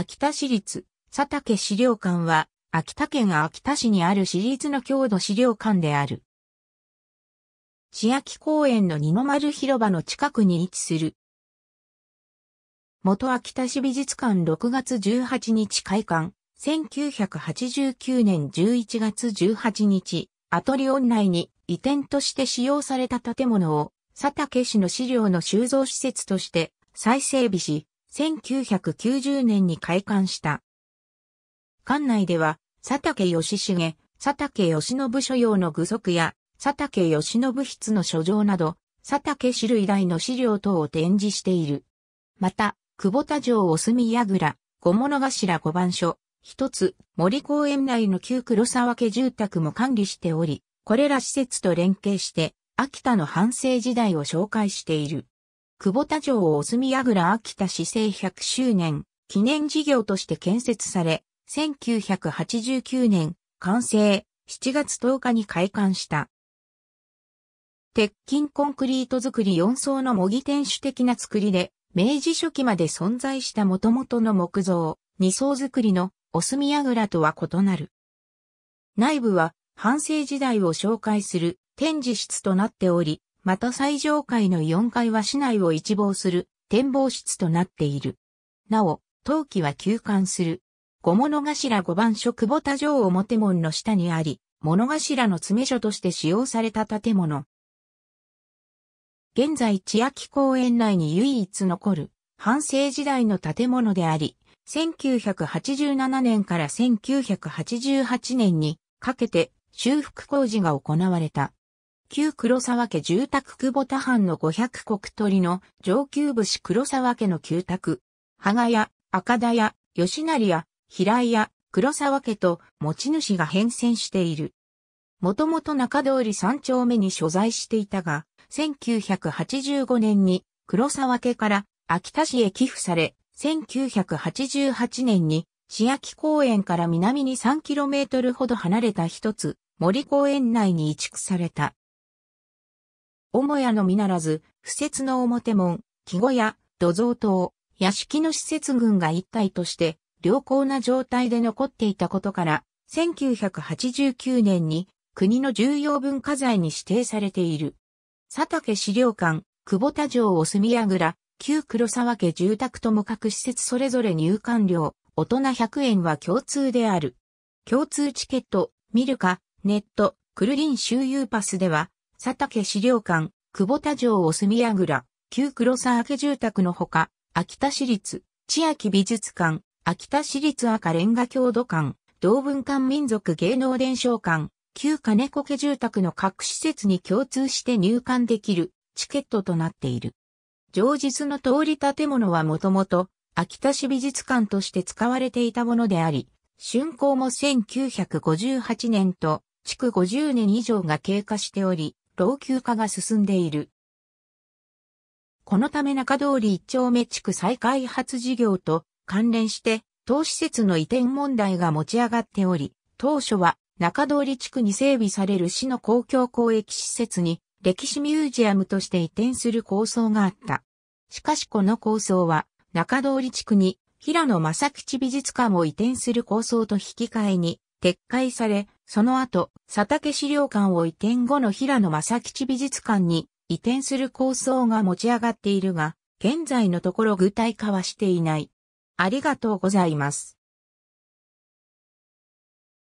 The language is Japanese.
秋田市立佐竹資料館は、秋田県秋田市にある市立の郷土資料館である。千秋公園の二の丸広場の近くに位置する。元秋田市美術館6月18日開館、1989年11月18日、アトリオン内に移転として使用された建物を、佐竹市の資料の収蔵施設として再整備し、1990年に開館した。館内では、佐竹義重、佐竹義信所用の具足や、佐竹義信筆の書状など、佐竹種類大の資料等を展示している。また、久保田城お住櫓、小物頭五番所、一つ、森公園内の旧黒沢家住宅も管理しており、これら施設と連携して、秋田の反省時代を紹介している。久保田城を住矢櫓秋田市政100周年記念事業として建設され、1989年完成、7月10日に開館した。鉄筋コンクリート造り4層の模擬天守的な造りで、明治初期まで存在した元々の木造、2層造りのお墨櫓とは異なる。内部は、半生時代を紹介する展示室となっており、また最上階の4階は市内を一望する展望室となっている。なお、陶器は休館する。小物頭五番所久保田城表門の下にあり、物頭の詰め所として使用された建物。現在千秋公園内に唯一残る、半生時代の建物であり、1987年から1988年にかけて修復工事が行われた。旧黒沢家住宅久保田藩の五百国鳥の上級武士黒沢家の旧宅、羽賀屋、赤田屋、吉成屋、平井屋、黒沢家と持ち主が変遷している。もともと中通り三丁目に所在していたが、1985年に黒沢家から秋田市へ寄付され、1988年に市秋公園から南に 3km ほど離れた一つ森公園内に移築された。母屋のみならず、不設の表門、木小屋、土蔵塔、屋敷の施設群が一体として、良好な状態で残っていたことから、1989年に国の重要文化財に指定されている。佐竹資料館、久保田城を住やぐら、旧黒沢家住宅とも各施設それぞれ入館料、大人100円は共通である。共通チケット、ミルカ、ネット、クルリン周遊パスでは、佐竹資料館、久保田城お住やぐら、旧黒沢家住宅のほか、秋田市立、千秋美術館、秋田市立赤レンガ郷土館、同文館民族芸能伝承館、旧金子家住宅の各施設に共通して入館できるチケットとなっている。上日の通り建物はもともと秋田市美術館として使われていたものであり、竣工も1958年と、築50年以上が経過しており、老朽化が進んでいる。このため中通り一丁目地区再開発事業と関連して当施設の移転問題が持ち上がっており、当初は中通り地区に整備される市の公共公益施設に歴史ミュージアムとして移転する構想があった。しかしこの構想は中通り地区に平野正吉美術館を移転する構想と引き換えに撤回され、その後、佐竹資料館を移転後の平野正吉美術館に移転する構想が持ち上がっているが、現在のところ具体化はしていない。ありがとうございます。